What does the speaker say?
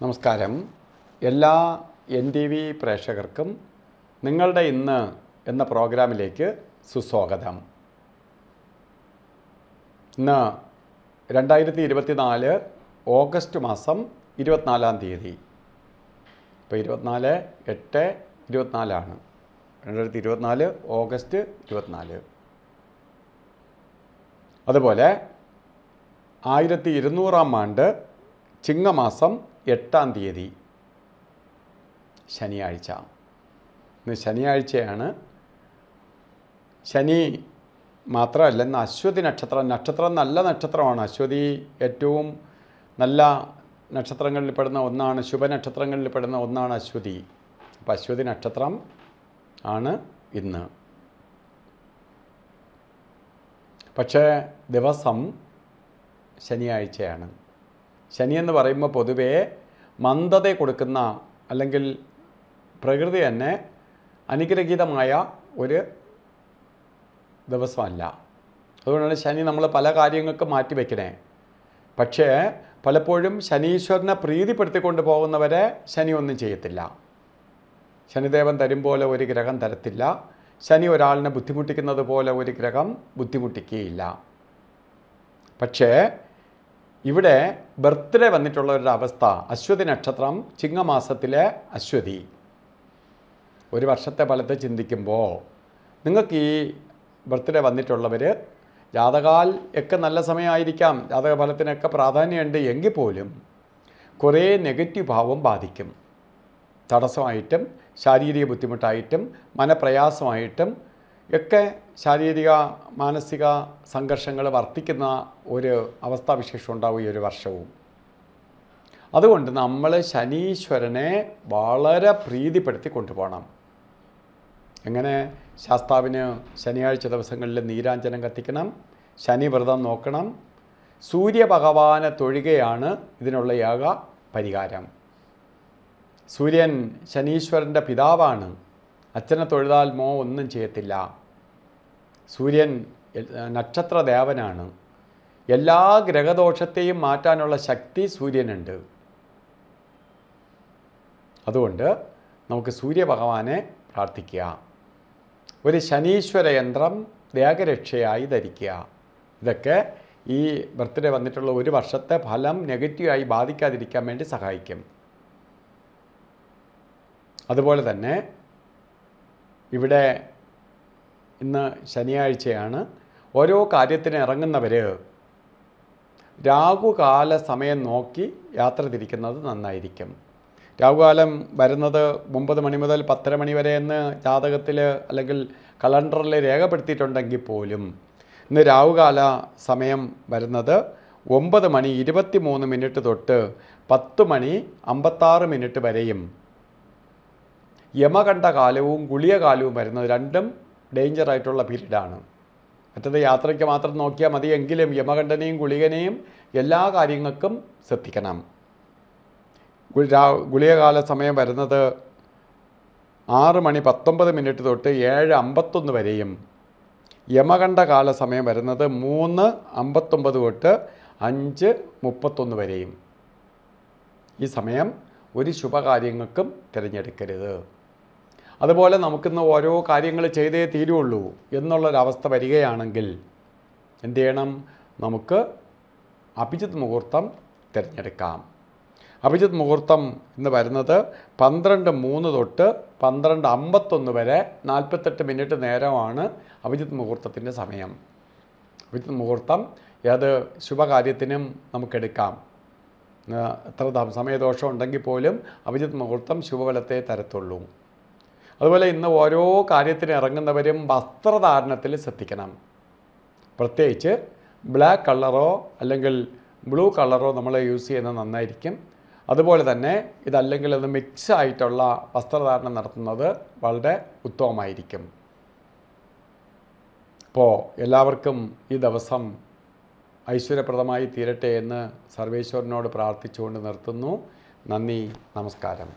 നമസ്കാരം എല്ലാ N T V പ്രേക്ഷകർക്കും നിങ്ങളുടെ ഇന്ന് എന്ന പ്രോഗ്രാമിലേക്ക് സുസ്വാഗതം ഇന്ന് രണ്ടായിരത്തി ഇരുപത്തിനാല് ഓഗസ്റ്റ് മാസം ഇരുപത്തിനാലാം തീയതി ഇപ്പോൾ ഇരുപത്തിനാല് എട്ട് ഇരുപത്തിനാലാണ് രണ്ടായിരത്തി ഇരുപത്തിനാല് ഓഗസ്റ്റ് ഇരുപത്തിനാല് അതുപോലെ ആയിരത്തി ഇരുന്നൂറാം ആണ്ട് ചിങ്ങമാസം എട്ടാം തീയതി ശനിയാഴ്ച ഇന്ന് ശനിയാഴ്ചയാണ് ശനി മാത്രമല്ല ഇന്ന് അശ്വതി നക്ഷത്രം നക്ഷത്രം നല്ല നക്ഷത്രമാണ് അശ്വതി ഏറ്റവും നല്ല നക്ഷത്രങ്ങളിൽ പെടുന്ന ഒന്നാണ് ശുഭനക്ഷത്രങ്ങളിൽ പെടുന്ന ഒന്നാണ് അശ്വതി അപ്പോൾ അശ്വതി നക്ഷത്രം ആണ് ഇന്ന് പക്ഷേ ദിവസം ശനിയാഴ്ചയാണ് ശനി എന്ന് പറയുമ്പോൾ പൊതുവേ മന്ദത കൊടുക്കുന്ന അല്ലെങ്കിൽ പ്രകൃതി തന്നെ അനുഗ്രഹീതമായ ഒരു ദിവസമല്ല അതുകൊണ്ടാണ് ശനി നമ്മൾ പല കാര്യങ്ങൾക്ക് മാറ്റി വയ്ക്കണേ പക്ഷേ പലപ്പോഴും ശനീശ്വരനെ പ്രീതിപ്പെടുത്തിക്കൊണ്ട് പോകുന്നവരെ ശനി ഒന്നും ചെയ്യത്തില്ല ശനിദേവൻ തരും പോലെ ഒരു ഗ്രഹം തരത്തില്ല ശനി ഒരാളിനെ ബുദ്ധിമുട്ടിക്കുന്നത് പോലെ ഒരു ഗ്രഹം ബുദ്ധിമുട്ടിക്കുകയില്ല പക്ഷേ ഇവിടെ ബർത്ത്ഡേ വന്നിട്ടുള്ളവരുടെ അവസ്ഥ അശ്വതി നക്ഷത്രം ചിങ്ങമാസത്തിലെ അശ്വതി ഒരു വർഷത്തെ ഫലത്തെ ചിന്തിക്കുമ്പോൾ നിങ്ങൾക്ക് ഈ ബർത്ത്ഡേ വന്നിട്ടുള്ളവർ ജാതകാൽ ഒക്കെ നല്ല സമയമായിരിക്കാം ജാതക ഫലത്തിനൊക്കെ പ്രാധാന്യമുണ്ട് എങ്കിൽ പോലും കുറേ നെഗറ്റീവ് ഭാവം ബാധിക്കും തടസ്സമായിട്ടും ശാരീരിക ബുദ്ധിമുട്ടായിട്ടും മനപ്രയാസമായിട്ടും ഒക്കെ ശാരീരിക മാനസിക സംഘർഷങ്ങൾ വർദ്ധിക്കുന്ന ഒരു അവസ്ഥാവിശേഷം ഉണ്ടാവും ഈ ഒരു വർഷവും അതുകൊണ്ട് നമ്മൾ ശനീശ്വരനെ വളരെ പ്രീതിപ്പെടുത്തി കൊണ്ടുപോകണം എങ്ങനെ ശാസ്താവിന് ശനിയാഴ്ച ദിവസങ്ങളിൽ നീരാഞ്ജനം കത്തിക്കണം ശനി വ്രതം നോക്കണം സൂര്യഭഗവാനെ തൊഴുകയാണ് ഇതിനുള്ള യാഗ പരിഹാരം സൂര്യൻ ശനീശ്വരൻ്റെ പിതാവാണ് അച്ഛനെ തൊഴുതാൽ മോ ഒന്നും ചെയ്യത്തില്ല സൂര്യൻ നക്ഷത്രദേവനാണ് എല്ലാ ഗ്രഹദോഷത്തെയും മാറ്റാനുള്ള ശക്തി സൂര്യനുണ്ട് അതുകൊണ്ട് നമുക്ക് സൂര്യഭഗവാനെ പ്രാർത്ഥിക്കുക ഒരു ശനീശ്വര യന്ത്രം ദേഹരക്ഷയായി ധരിക്കുക ഇതൊക്കെ ഈ ബർത്ത്ഡേ വന്നിട്ടുള്ള ഒരു വർഷത്തെ ഫലം നെഗറ്റീവായി ബാധിക്കാതിരിക്കാൻ വേണ്ടി സഹായിക്കും അതുപോലെ തന്നെ ഇവിടെ ഇന്ന് ശനിയാഴ്ചയാണ് ഓരോ കാര്യത്തിന് ഇറങ്ങുന്നവർ രാഹുകാല സമയം നോക്കി യാത്ര തിരിക്കുന്നത് നന്നായിരിക്കും രാഹുകാലം വരുന്നത് ഒമ്പത് മണി മുതൽ പത്തര മണി വരെ എന്ന് ജാതകത്തിൽ അല്ലെങ്കിൽ കലണ്ടറിൽ രേഖപ്പെടുത്തിയിട്ടുണ്ടെങ്കിൽ പോലും ഇന്ന് രാഹുകാല സമയം വരുന്നത് ഒമ്പത് മണി ഇരുപത്തി മൂന്ന് മിനിറ്റ് തൊട്ട് പത്ത് മണി അമ്പത്താറ് മിനിറ്റ് വരെയും യമകണ്ഠ കാലവും ഗുളിയ കാലവും വരുന്നത് രണ്ടും ഡേഞ്ചർ ആയിട്ടുള്ള പീരീഡാണ് മറ്റത് യാത്രയ്ക്ക് മാത്രം നോക്കിയാൽ മതി എങ്കിലും യമകണ്ഠനെയും ഗുളികനെയും എല്ലാ കാര്യങ്ങൾക്കും ശ്രദ്ധിക്കണം ഗുളികകാല സമയം വരുന്നത് ആറ് മണി പത്തൊമ്പത് മിനിറ്റ് തൊട്ട് ഏഴ് അമ്പത്തൊന്ന് വരെയും യമകണ്ഠ കാല സമയം വരുന്നത് മൂന്ന് അമ്പത്തൊമ്പത് തൊട്ട് അഞ്ച് മുപ്പത്തൊന്ന് വരെയും ഈ സമയം ഒരു ശുഭകാര്യങ്ങൾക്കും തിരഞ്ഞെടുക്കരുത് അതുപോലെ നമുക്കിന്ന് ഓരോ കാര്യങ്ങൾ ചെയ്തേ തീരുള്ളൂ എന്നുള്ളൊരവസ്ഥ വരികയാണെങ്കിൽ എന്തു ചെയ്യണം നമുക്ക് അഭിജിത് മുഹൂർത്തം തിരഞ്ഞെടുക്കാം അഭിജിത് മുഹൂർത്തം എന്ന് വരുന്നത് പന്ത്രണ്ട് മൂന്ന് തൊട്ട് പന്ത്രണ്ട് അമ്പത്തൊന്ന് വരെ നാൽപ്പത്തെട്ട് മിനിറ്റ് നേരമാണ് അഭിജിത് മുഹൂർത്തത്തിൻ്റെ സമയം അഭിജിത് മുഹൂർത്തം ഏത് ശുഭകാര്യത്തിനും നമുക്കെടുക്കാം എത്ര സമയദോഷം ഉണ്ടെങ്കിൽ പോലും അഭിജിത് മുഹൂർത്തം ശുഭഫലത്തെ തരത്തുള്ളൂ അതുപോലെ ഇന്ന് ഓരോ കാര്യത്തിന് ഇറങ്ങുന്നവരും വസ്ത്രധാരണത്തിൽ ശ്രദ്ധിക്കണം പ്രത്യേകിച്ച് ബ്ലാക്ക് കളറോ അല്ലെങ്കിൽ ബ്ലൂ കളറോ നമ്മൾ യൂസ് ചെയ്യുന്നത് നന്നായിരിക്കും അതുപോലെ തന്നെ ഇതല്ലെങ്കിൽ അത് മിക്സ് ആയിട്ടുള്ള വസ്ത്രധാരണം നടത്തുന്നത് വളരെ ഉത്തമമായിരിക്കും അപ്പോൾ എല്ലാവർക്കും ഈ ദിവസം ഐശ്വര്യപ്രദമായി തീരട്ടെ എന്ന് സർവേശ്വരനോട് പ്രാർത്ഥിച്ചുകൊണ്ട് നിർത്തുന്നു നന്ദി നമസ്കാരം